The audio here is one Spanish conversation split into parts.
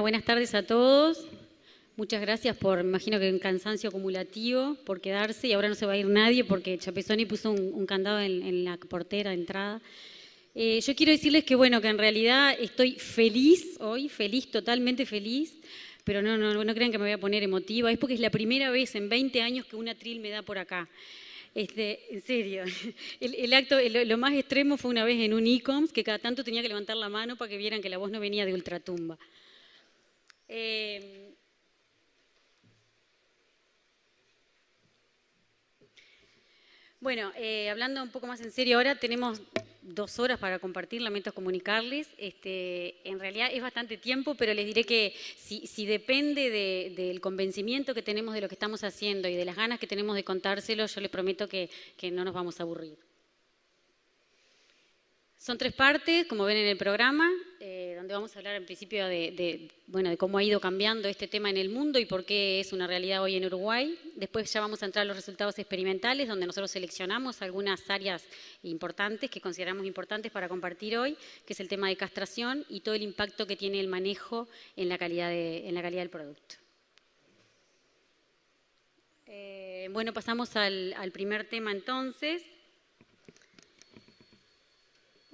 buenas tardes a todos. Muchas gracias por, me imagino que un cansancio acumulativo, por quedarse y ahora no se va a ir nadie porque Chapezoni puso un, candado en, la portera de entrada. Eh, yo quiero decirles que bueno, que en realidad estoy feliz hoy, feliz, totalmente feliz, pero no, no, crean que me voy a poner emotiva, es porque es la primera vez en 20 años que una atril me da por acá. Este, en serio, el, acto, lo más extremo fue una vez en un ICOMS que cada tanto tenía que levantar la mano para que vieran que la voz no venía de ultratumba. Em, bueno, eh, hablando un poco más en serio ahora, tenemos dos horas para compartir, lamento comunicarles. Este, en realidad es bastante tiempo, pero les diré que si, depende del convencimiento que tenemos de lo que estamos haciendo y de las ganas que tenemos de contárselo, yo les prometo que, no nos vamos a aburrir. Son tres partes, como ven en el programa donde vamos a hablar en principio de, bueno, de cómo ha ido cambiando este tema en el mundo y por qué es una realidad hoy en Uruguay. Después ya vamos a entrar a los resultados experimentales, donde nosotros seleccionamos algunas áreas importantes que consideramos importantes para compartir hoy, que es el tema de castración y todo el impacto que tiene el manejo en la calidad, en la calidad del producto. Eh, bueno, pasamos al primer tema entonces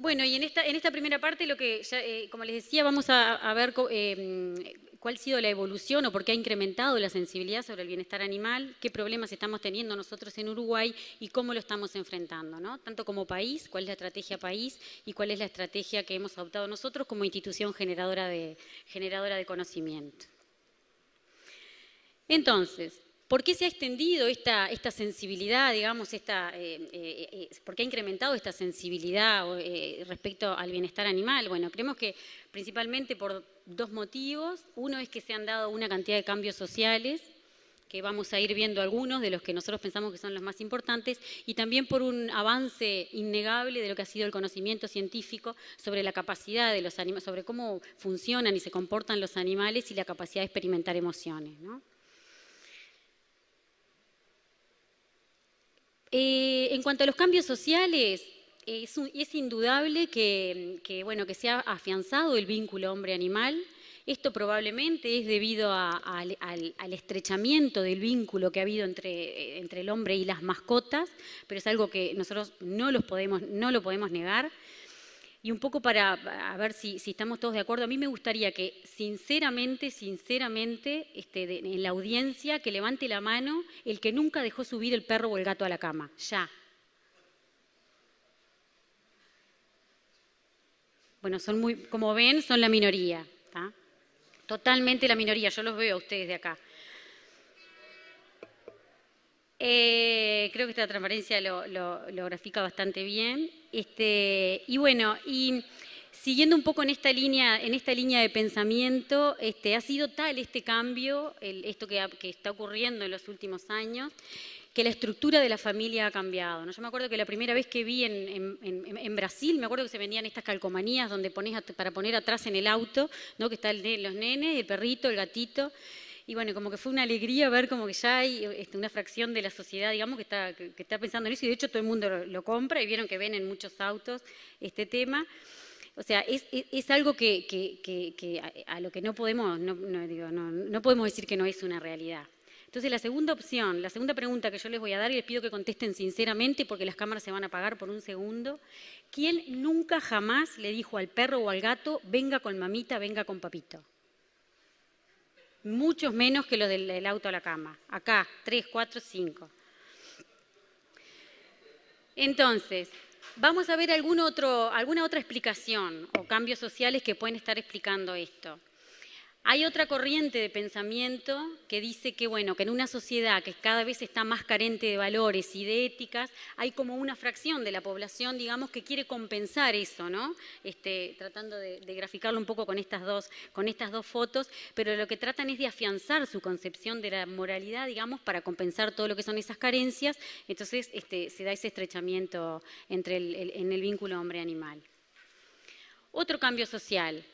bueno, y en esta, primera parte, lo eh, como les decía, vamos a, ver eh, cuál ha sido la evolución o por qué ha incrementado la sensibilidad sobre el bienestar animal, qué problemas estamos teniendo nosotros en Uruguay y cómo lo estamos enfrentando, Tanto como país, cuál es la estrategia país y cuál es la estrategia que hemos adoptado nosotros como institución generadora de conocimiento. Entonces, ¿Por qué se ha extendido esta, sensibilidad, digamos, esta, eh, eh, eh, por qué ha incrementado esta sensibilidad respecto al bienestar animal? Bueno, creemos que principalmente por dos motivos. Uno es que se han dado una cantidad de cambios sociales que vamos a ir viendo algunos de los que nosotros pensamos que son los más importantes, y también por un avance innegable de lo que ha sido el conocimiento científico sobre la capacidad de los animales, sobre cómo funcionan y se comportan los animales y la capacidad de experimentar emociones. ¿no? Eh, en cuanto a los cambios sociales, es, indudable que, bueno, que se ha afianzado el vínculo hombre-animal. Esto probablemente es debido al, estrechamiento del vínculo que ha habido entre, entre el hombre y las mascotas, pero es algo que nosotros no, los podemos, no lo podemos negar y un poco para ver si, estamos todos de acuerdo, a mí me gustaría que sinceramente, sinceramente, este, en la audiencia, que levante la mano el que nunca dejó subir el perro o el gato a la cama, ya. Bueno, son muy, como ven, son la minoría, totalmente la minoría, yo los veo a ustedes de acá. Eh, creo que esta transparencia lo, grafica bastante bien. Este, y bueno, y siguiendo un poco en esta línea, en esta línea de pensamiento, este, ha sido tal este cambio, esto que, está ocurriendo en los últimos años, que la estructura de la familia ha cambiado. Yo me acuerdo que la primera vez que vi en, Brasil, me acuerdo que se vendían estas calcomanías donde pones para poner atrás en el auto, ¿no? que están los nenes, el perrito, el gatito. Y bueno, como que fue una alegría ver como que ya hay este, una fracción de la sociedad, digamos, que está, que, está pensando en eso. Y de hecho todo el mundo lo, compra y vieron que ven en muchos autos este tema. O sea, es, algo que, a, lo que no podemos, no podemos decir que no es una realidad. Entonces, la segunda opción, la segunda pregunta que yo les voy a dar y les pido que contesten sinceramente porque las cámaras se van a apagar por un segundo. ¿Quién nunca jamás le dijo al perro o al gato, venga con mamita, venga con papito? muchos menos que los del, auto a la cama. Acá, tres, cuatro, cinco. Entonces, vamos a ver alguna otra explicación o cambios sociales que pueden estar explicando esto. Hay otra corriente de pensamiento que dice que, bueno, que en una sociedad que cada vez está más carente de valores y de éticas, hay como una fracción de la población, digamos, que quiere compensar eso, ¿no? Este, tratando de, graficarlo un poco con estas, dos, fotos, pero lo que tratan es de afianzar su concepción de la moralidad, digamos, para compensar todo lo que son esas carencias. Entonces este, se da ese estrechamiento entre en el vínculo hombre-animal. Otro cambio social,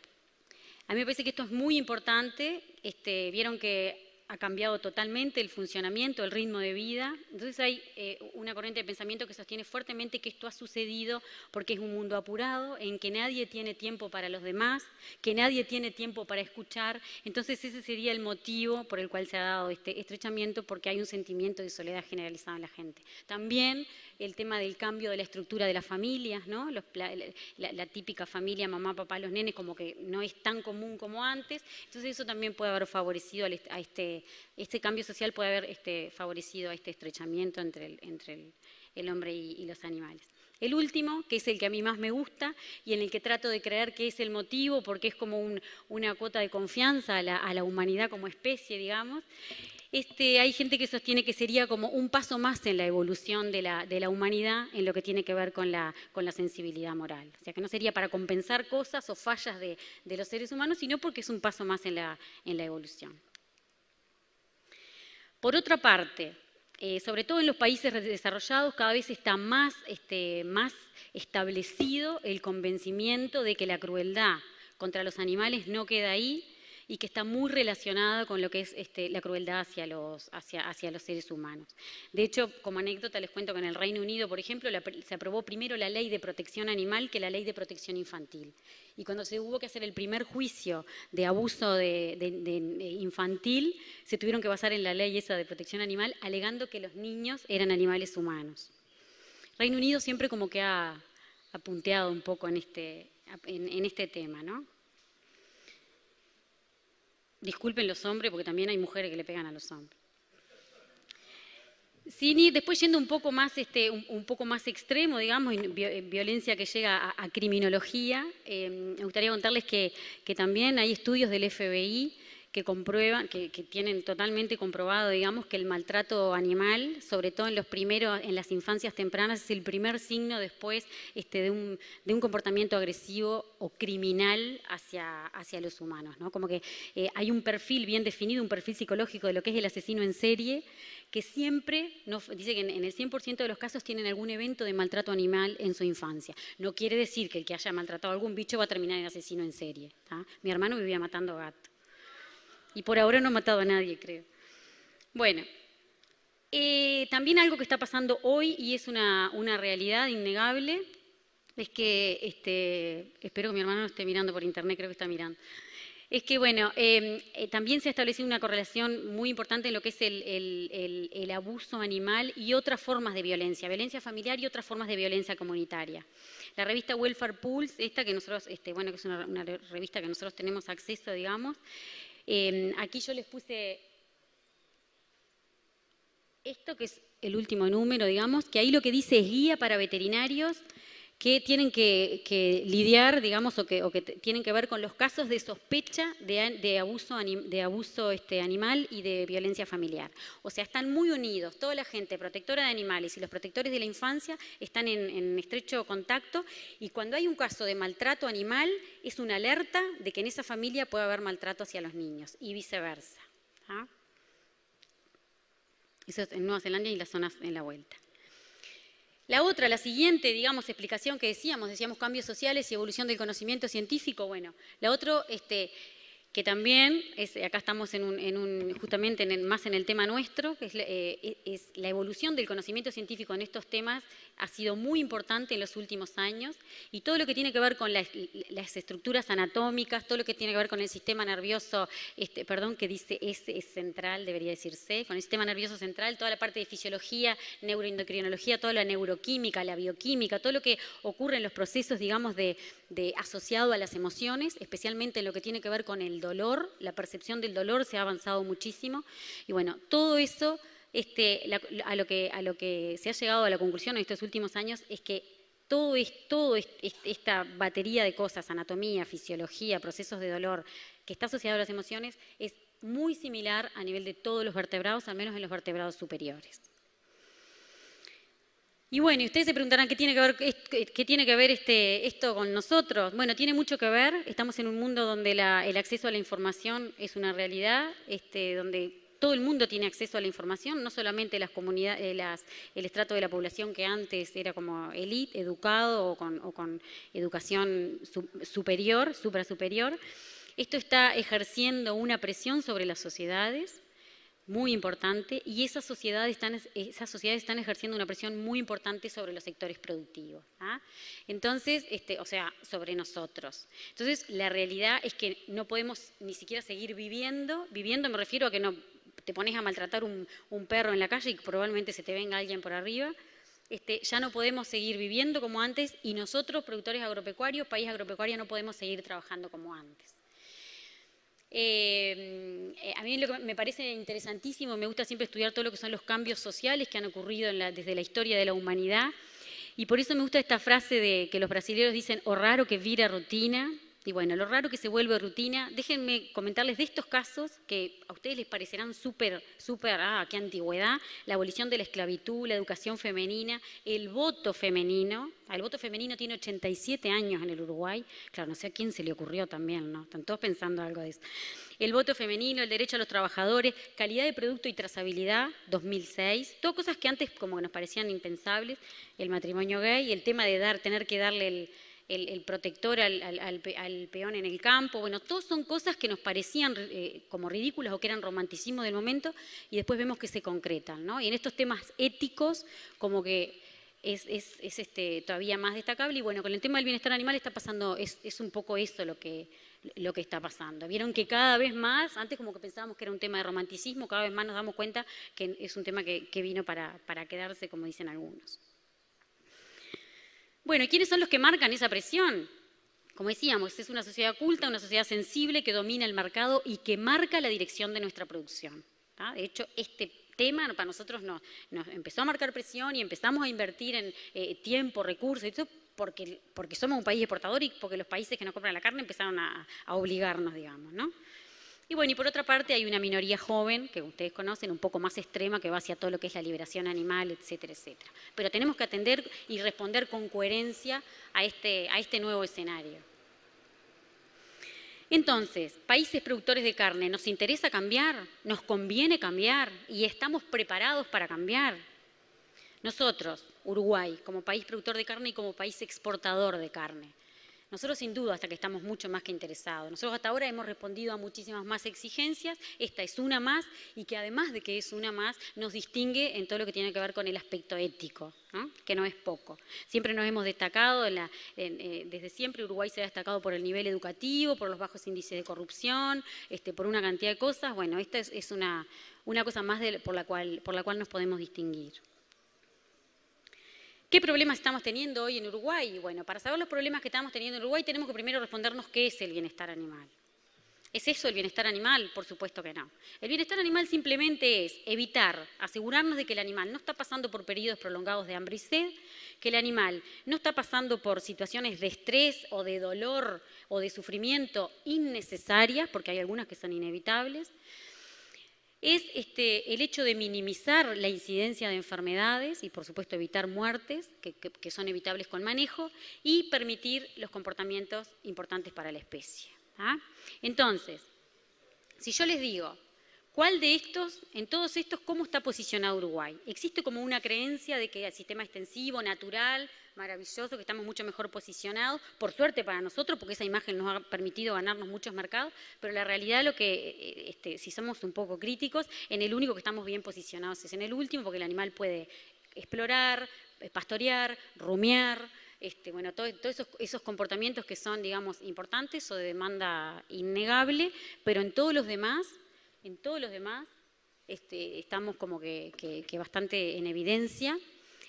a mí me parece que esto es muy importante. Este, Vieron que ha cambiado totalmente el funcionamiento, el ritmo de vida. Entonces hay eh, una corriente de pensamiento que sostiene fuertemente que esto ha sucedido porque es un mundo apurado, en que nadie tiene tiempo para los demás, que nadie tiene tiempo para escuchar. Entonces ese sería el motivo por el cual se ha dado este estrechamiento, porque hay un sentimiento de soledad generalizado en la gente. También el tema del cambio de la estructura de las familias, ¿no? la típica familia, mamá, papá, los nenes, como que no es tan común como antes. Entonces eso también puede haber favorecido a este este, cambio social puede haber este, favorecido a este estrechamiento entre el, hombre y, los animales. El último, que es el que a mí más me gusta y en el que trato de creer que es el motivo, porque es como una cuota de confianza a la, humanidad como especie, digamos. Este, hay gente que sostiene que sería como un paso más en la evolución de la, humanidad en lo que tiene que ver con la, sensibilidad moral. O sea, que no sería para compensar cosas o fallas de, los seres humanos, sino porque es un paso más en la evolución. Por otra parte, eh, sobre todo en los países desarrollados, cada vez está este, más establecido el convencimiento de que la crueldad contra los animales no queda ahí, y que está muy relacionada con lo que es este, la crueldad hacia los, seres humanos. De hecho, como anécdota les cuento que en el Reino Unido, por ejemplo, se aprobó primero la ley de protección animal que la ley de protección infantil. Y cuando se hubo que hacer el primer juicio de abuso infantil, se tuvieron que basar en la ley esa de protección animal, alegando que los niños eran animales humanos. Reino Unido siempre como que ha, apunteado un poco en este, en este tema, ¿no? Disculpen los hombres porque también hay mujeres que le pegan a los hombres. después yendo un poco más, este, un, poco más extremo, digamos, eh, violencia que llega a, criminología, eh, me gustaría contarles que, también hay estudios del FBI que comprueban, que, tienen totalmente comprobado, digamos, que el maltrato animal, sobre todo en los primeros, en las infancias tempranas, es el primer signo después este, de, un, comportamiento agresivo o criminal hacia, hacia los humanos, Como que eh, hay un perfil bien definido, un perfil psicológico de lo que es el asesino en serie, que siempre, dice que en, el 100% de los casos tienen algún evento de maltrato animal en su infancia. No quiere decir que el que haya maltratado algún bicho va a terminar en asesino en serie. Mi hermano vivía matando gatos. Y por ahora no ha matado a nadie, creo. Bueno, eh, también algo que está pasando hoy y es una, realidad innegable, es que, este, espero que mi hermano no esté mirando por internet, creo que está mirando. Es que, bueno, em, eh, también se ha establecido una correlación muy importante en lo que es el, abuso animal y otras formas de violencia, violencia familiar y otras formas de violencia comunitaria. La revista Welfare Pulse, esta que nosotros, este, bueno, que es una, revista que nosotros tenemos acceso, digamos, Em, aquí yo les puse esto que es el último número, digamos, que ahí lo que dice es guía para veterinarios que tienen que, lidiar, digamos, o que, tienen que ver con los casos de sospecha de, abuso, de abuso este, animal y de violencia familiar. O sea, están muy unidos, toda la gente protectora de animales y los protectores de la infancia están en, estrecho contacto y cuando hay un caso de maltrato animal es una alerta de que en esa familia puede haber maltrato hacia los niños y viceversa. ¿ah? Eso es en Nueva Zelanda y las zonas en la vuelta. La otra, la siguiente, digamos, explicación que decíamos, decíamos cambios sociales y evolución del conocimiento científico, bueno, la otra, este, que también, es, acá estamos en justamente más en el tema nuestro, que eh, e, es la evolución del conocimiento científico en estos temas ha sido muy importante en los últimos años y todo lo que tiene que ver con las, estructuras anatómicas, todo lo que tiene que ver con el sistema nervioso, este, perdón, que dice es central, debería decirse, con el sistema nervioso central, toda la parte de fisiología, neuroendocrinología, toda la neuroquímica, la bioquímica, todo lo que ocurre en los procesos, digamos, de, asociado a las emociones, especialmente lo que tiene que ver con el dolor, la percepción del dolor se ha avanzado muchísimo y bueno, todo eso este, a, lo que, se ha llegado a la conclusión en estos últimos años es que toda esta batería de cosas, anatomía, fisiología, procesos de dolor, que está asociado a las emociones, es muy similar a nivel de todos los vertebrados, al menos en los vertebrados superiores. Y bueno, y ustedes se preguntarán qué tiene que ver, este, esto con nosotros. Bueno, tiene mucho que ver. Estamos en un mundo donde el acceso a la información es una realidad, este, donde todo el mundo tiene acceso a la información, no solamente las comunidades, eh, el estrato de la población que antes era como elite, educado o con, educación superior, suprasuperior. Esto está ejerciendo una presión sobre las sociedades muy importante y esas sociedades están, esas sociedades están ejerciendo una presión muy importante sobre los sectores productivos. ¿ah? Entonces, este, o sea, sobre nosotros. Entonces, la realidad es que no podemos ni siquiera seguir viviendo, viviendo me refiero a que no te pones a maltratar un, perro en la calle y probablemente se te venga alguien por arriba. Este, ya no podemos seguir viviendo como antes y nosotros, productores agropecuarios, país agropecuario, no podemos seguir trabajando como antes. Eh, eh, a mí lo que me parece interesantísimo, me gusta siempre estudiar todo lo que son los cambios sociales que han ocurrido desde la historia de la humanidad y por eso me gusta esta frase de que los brasileños dicen, o raro que vira rutina, y bueno, lo raro que se vuelve rutina, déjenme comentarles de estos casos que a ustedes les parecerán súper, súper, ah, qué antigüedad, la abolición de la esclavitud, la educación femenina, el voto femenino, el voto femenino tiene 87 años en el Uruguay, claro, no sé a quién se le ocurrió también, ¿no? Están todos pensando algo de eso. El voto femenino, el derecho a los trabajadores, calidad de producto y trazabilidad, 2006, todas cosas que antes como que nos parecían impensables, el matrimonio gay, el tema de dar, tener que darle el el, protector al, peón en el campo, bueno, todos son cosas que nos parecían eh, como ridículas o que eran romanticismo del momento y después vemos que se concretan, ¿no? Y en estos temas éticos como que es, es, este, todavía más destacable y bueno, con el tema del bienestar animal está pasando, es, es un poco eso lo que, lo que está pasando. Vieron que cada vez más, antes como que pensábamos que era un tema de romanticismo, cada vez más nos damos cuenta que es un tema que, vino para quedarse, como dicen algunos. Bueno, ¿quiénes son los que marcan esa presión? Como decíamos, es una sociedad culta, una sociedad sensible que domina el mercado y que marca la dirección de nuestra producción. De hecho, este tema para nosotros nos, empezó a marcar presión y empezamos a invertir en eh, tiempo, recursos y porque, somos un país exportador y porque los países que nos compran la carne empezaron a, a obligarnos, digamos, ¿no? Y bueno, y por otra parte hay una minoría joven, que ustedes conocen, un poco más extrema, que va hacia todo lo que es la liberación animal, etcétera, etcétera. Pero tenemos que atender y responder con coherencia a este, a este nuevo escenario. Entonces, países productores de carne, ¿nos interesa cambiar? ¿Nos conviene cambiar? ¿Y estamos preparados para cambiar? Nosotros, Uruguay, como país productor de carne y como país exportador de carne, nosotros sin duda hasta que estamos mucho más que interesados. Nosotros hasta ahora hemos respondido a muchísimas más exigencias, esta es una más y que además de que es una más nos distingue en todo lo que tiene que ver con el aspecto ético, que no es poco. Siempre nos hemos destacado, eh, desde siempre Uruguay se ha destacado por el nivel educativo, por los bajos índices de corrupción, este, por una cantidad de cosas. Bueno, esta es, una, una cosa más por, la cual, por la cual nos podemos distinguir. ¿Qué problemas estamos teniendo hoy en Uruguay? Bueno, para saber los problemas que estamos teniendo en Uruguay tenemos que primero respondernos qué es el bienestar animal. ¿Es eso el bienestar animal? Por supuesto que no. El bienestar animal simplemente es evitar, asegurarnos de que el animal no está pasando por periodos prolongados de hambre y sed, que el animal no está pasando por situaciones de estrés o de dolor o de sufrimiento innecesarias, porque hay algunas que son inevitables, es este, el hecho de minimizar la incidencia de enfermedades y, por supuesto, evitar muertes que, son evitables con manejo y permitir los comportamientos importantes para la especie. ¿ah? Entonces, si yo les digo ¿Cuál de estos, en todos estos, cómo está posicionado Uruguay? ¿Existe como una creencia de que el sistema extensivo, natural, maravilloso, que estamos mucho mejor posicionados, por suerte para nosotros, porque esa imagen nos ha permitido ganarnos muchos mercados, pero la realidad lo que, eh, este, si somos un poco críticos, en el único que estamos bien posicionados es en el último, porque el animal puede explorar, eh, pastorear, rumiar, este, bueno, todos esos, esos, comportamientos que son, digamos, importantes o de demanda innegable, pero en todos los demás en todos los demás este, estamos como que, bastante en evidencia.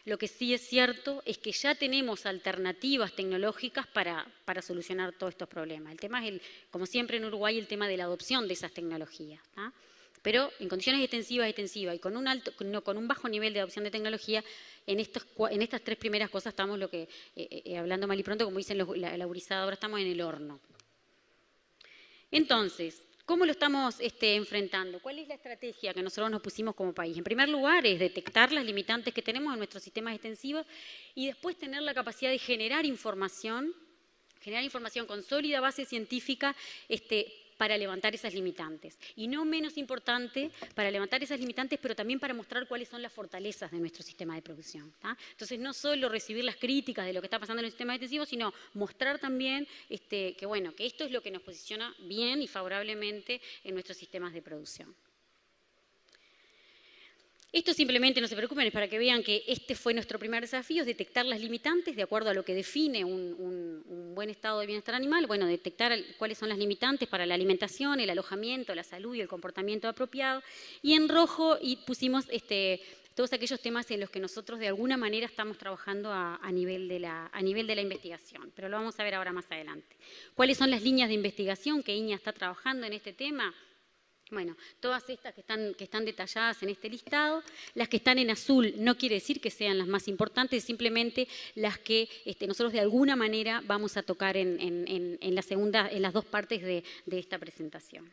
Lo que sí es cierto es que ya tenemos alternativas tecnológicas para, solucionar todos estos problemas. El tema es, el, como siempre en Uruguay, el tema de la adopción de esas tecnologías. Pero en condiciones extensivas, extensivas y con un, bajo nivel de adopción de tecnología, en, estas tres primeras cosas estamos lo que, eh, eh, eh, hablando mal y pronto, como dicen los, la, estamos en el horno. Entonces, ¿Cómo lo estamos este, enfrentando? ¿Cuál es la estrategia que nosotros nos pusimos como país? En primer lugar, es detectar las limitantes que tenemos en nuestros sistemas extensivos y después tener la capacidad de generar información generar información con sólida base científica este, para levantar esas limitantes. Y no menos importante, para levantar esas limitantes, pero también para mostrar cuáles son las fortalezas de nuestro sistema de producción. Entonces, no solo recibir las críticas de lo que está pasando en el sistema defensivo, sino mostrar también este, que, que esto es lo que nos posiciona bien y favorablemente en nuestros sistemas de producción. Esto simplemente no se preocupen, es para que vean que este fue nuestro primer desafío, es detectar las limitantes de acuerdo a lo que define un, buen estado de bienestar animal. Bueno, detectar cuáles son las limitantes para la alimentación, el alojamiento, la salud y el comportamiento apropiado. Y en rojo pusimos este, todos aquellos temas en los que nosotros de alguna manera estamos trabajando a, nivel de la, a nivel de la investigación, pero lo vamos a ver ahora más adelante. ¿Cuáles son las líneas de investigación que Iña e está trabajando en este tema? Bueno, todas estas que están, detalladas en este listado, las que están en azul no quiere decir que sean las más importantes, simplemente las que este, nosotros de alguna manera vamos a tocar en, las dos partes de, esta presentación.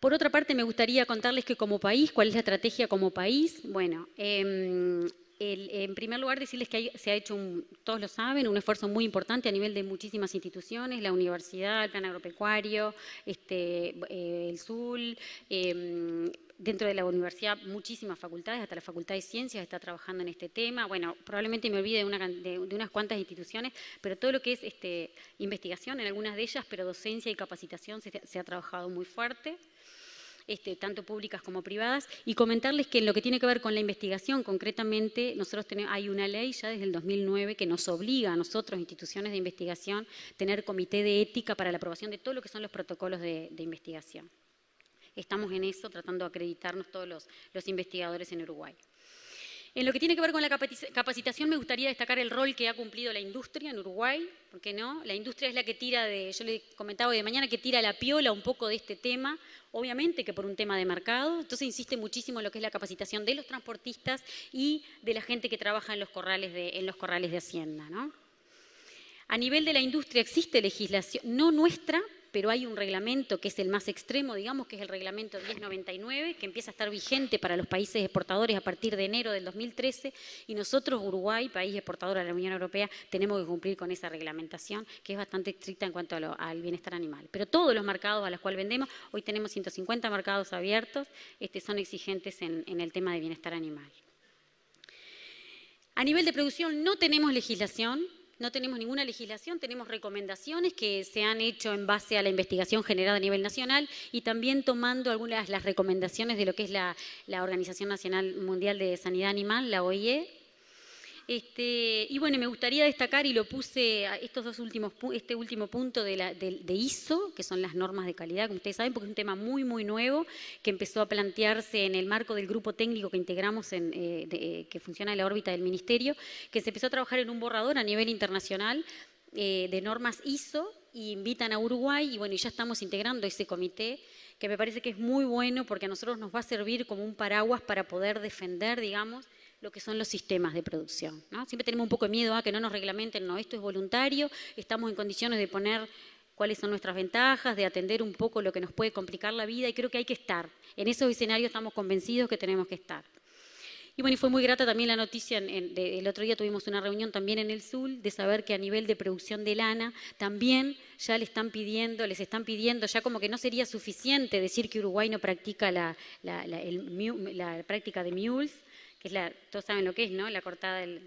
Por otra parte, me gustaría contarles que como país, ¿cuál es la estrategia como país? Bueno, em, en primer lugar, decirles que se ha hecho, todos lo saben, un esfuerzo muy importante a nivel de muchísimas instituciones, la universidad, el plan agropecuario, este, eh, el SUL, em, dentro de la universidad muchísimas facultades, hasta la Facultad de Ciencias está trabajando en este tema. Bueno, probablemente me olvide de, unas cuantas instituciones, pero todo lo que es este, investigación en algunas de ellas, pero docencia y capacitación se ha trabajado muy fuerte. Este, tanto públicas como privadas, y comentarles que en lo que tiene que ver con la investigación, concretamente, nosotros hay una ley ya desde el 2009 que nos obliga a nosotros, instituciones de investigación, tener comité de ética para la aprobación de todo lo que son los protocolos de, investigación. Estamos en eso, tratando de acreditarnos todos los investigadores en Uruguay. En lo que tiene que ver con la capacitación, me gustaría destacar el rol que ha cumplido la industria en Uruguay, porque no? La industria es la que tira de, yo le comentaba hoy de mañana, que tira la piola un poco de este tema, obviamente que por un tema de mercado, entonces insiste muchísimo en lo que es la capacitación de los transportistas y de la gente que trabaja en los corrales de, en los corrales de Hacienda, ¿no? A nivel de la industria existe legislación, no nuestra, pero hay un reglamento que es el más extremo, digamos, que es el reglamento 1099, que empieza a estar vigente para los países exportadores a partir de enero del 2013, y nosotros, Uruguay, país exportador a la Unión Europea, tenemos que cumplir con esa reglamentación, que es bastante estricta en cuanto al bienestar animal. Pero todos los mercados a los cuales vendemos, hoy tenemos 150 mercados abiertos, este, son exigentes en, en el tema de bienestar animal. A nivel de producción no tenemos legislación, no tenemos ninguna legislación, tenemos recomendaciones que se han hecho en base a la investigación generada a nivel nacional y también tomando algunas las recomendaciones de lo que es la, la Organización Nacional Mundial de Sanidad Animal, la OIE, este, y bueno, me gustaría destacar, y lo puse estos dos últimos, este último punto de, ISO, que son las normas de calidad, como ustedes saben, porque es un tema muy, muy nuevo, que empezó a plantearse en el marco del grupo técnico que integramos, eh, eh, que funciona en la órbita del Ministerio, que se empezó a trabajar en un borrador a nivel internacional eh, de normas ISO, y invitan a Uruguay, y bueno, ya estamos integrando ese comité que me parece que es muy bueno porque a nosotros nos va a servir como un paraguas para poder defender, digamos, lo que son los sistemas de producción. Siempre tenemos un poco de miedo a ah, que no nos reglamenten, no, esto es voluntario, estamos en condiciones de poner cuáles son nuestras ventajas, de atender un poco lo que nos puede complicar la vida y creo que hay que estar. En esos escenarios estamos convencidos que tenemos que estar. Y bueno, y fue muy grata también la noticia, el otro día tuvimos una reunión también en el sur de saber que a nivel de producción de lana también ya le están pidiendo, les están pidiendo, ya como que no sería suficiente decir que Uruguay no practica la práctica de mules, que es la, todos saben lo que es, ¿no? La cortada del...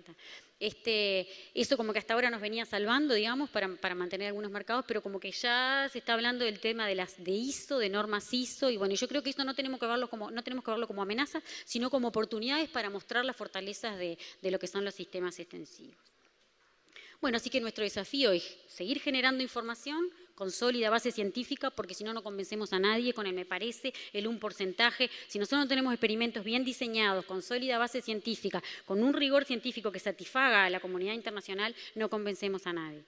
Este, eso como que hasta ahora nos venía salvando, digamos, para, mantener algunos mercados, pero como que ya se está hablando del tema de las de ISO, de normas ISO, y bueno, yo creo que esto no tenemos que verlo como, no tenemos que verlo como amenaza, sino como oportunidades para mostrar las fortalezas de, de lo que son los sistemas extensivos. Bueno, así que nuestro desafío es seguir generando información con sólida base científica, porque si no, no convencemos a nadie con el me parece, el un porcentaje. Si nosotros no tenemos experimentos bien diseñados, con sólida base científica, con un rigor científico que satisfaga a la comunidad internacional, no convencemos a nadie.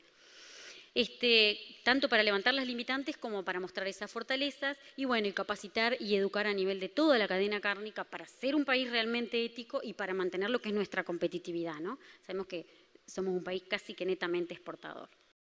Este, tanto para levantar las limitantes como para mostrar esas fortalezas y bueno, y capacitar y educar a nivel de toda la cadena cárnica para ser un país realmente ético y para mantener lo que es nuestra competitividad, ¿no? Sabemos que somos un país casi que netamente exportador.